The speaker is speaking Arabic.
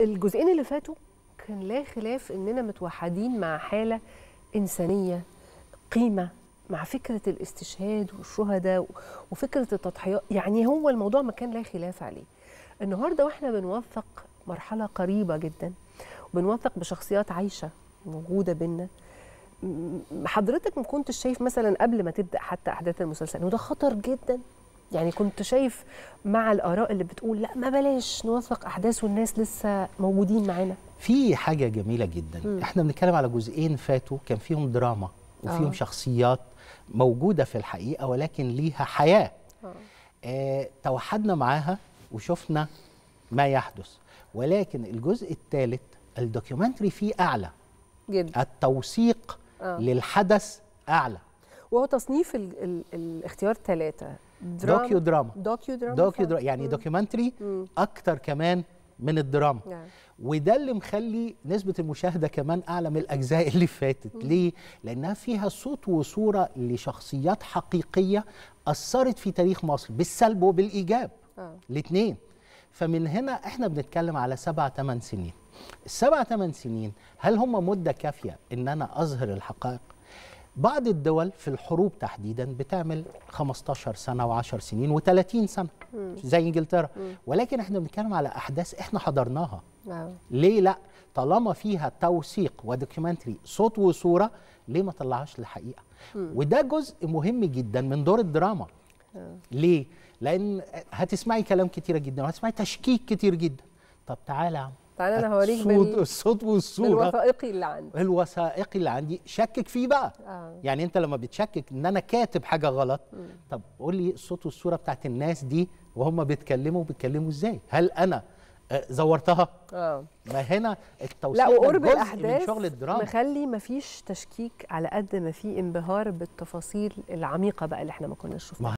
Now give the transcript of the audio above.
الجزئين اللي فاتوا كان لا خلاف اننا متوحدين مع حاله انسانيه قيمه مع فكره الاستشهاد والشهداء وفكره التضحيات يعني هو الموضوع ما كان لا خلاف عليه النهارده واحنا بنوثق مرحله قريبه جدا وبنوثق بشخصيات عايشه موجوده بينا حضرتك ما كنتش شايف مثلا قبل ما تبدا حتى احداث المسلسل وده خطر جدا يعني كنت شايف مع الاراء اللي بتقول لا ما بلاش نوثق احداث والناس لسه موجودين معانا في حاجه جميله جدا م. احنا بنتكلم على جزئين فاتوا كان فيهم دراما وفيهم آه. شخصيات موجوده في الحقيقه ولكن ليها حياه آه. آه توحدنا معاها وشفنا ما يحدث ولكن الجزء الثالث الدوكيومنتري فيه اعلى جدا التوثيق آه. للحدث اعلى وهو تصنيف الـ الـ الاختيار ثلاثة دراما دوكيو دراما دوكيو دراما دوكيو دراما يعني دوكيومنتري أكتر كمان من الدراما نعم. وده اللي مخلي نسبة المشاهدة كمان أعلى من الأجزاء اللي فاتت مم. ليه؟ لأنها فيها صوت وصورة لشخصيات حقيقية أثرت في تاريخ مصر بالسلب وبالإيجاب آه. الاثنين فمن هنا احنا بنتكلم على سبع ثمان سنين السبع ثمان سنين هل هم مدة كافية إن أنا أظهر الحقائق؟ بعض الدول في الحروب تحديدا بتعمل 15 سنه و10 سنين و30 سنه زي انجلترا ولكن احنا بنتكلم على احداث احنا حضرناها نعم. ليه لا طالما فيها توثيق ودوكيومنتري صوت وصوره ليه ما طلعهاش للحقيقه وده جزء مهم جدا من دور الدراما نعم. ليه لان هتسمعي كلام كتير جدا وهتسمعي تشكيك كتير جدا طب تعالى يا عم تعالى انا هوريك الصوت بال... الصوت والصوره الوثائقي اللي عندي الوثائقي اللي عندي شكك فيه بقى آه. يعني انت لما بتشكك ان انا كاتب حاجه غلط م. طب قول لي الصوت والصوره بتاعت الناس دي وهم بيتكلموا بيتكلموا ازاي هل انا آه، زورتها اه ما هنا التوصيل لا وقرب الاحداث من شغل الدراما مخلي فيش تشكيك على قد ما في انبهار بالتفاصيل العميقه بقى اللي احنا ما كناش شفناها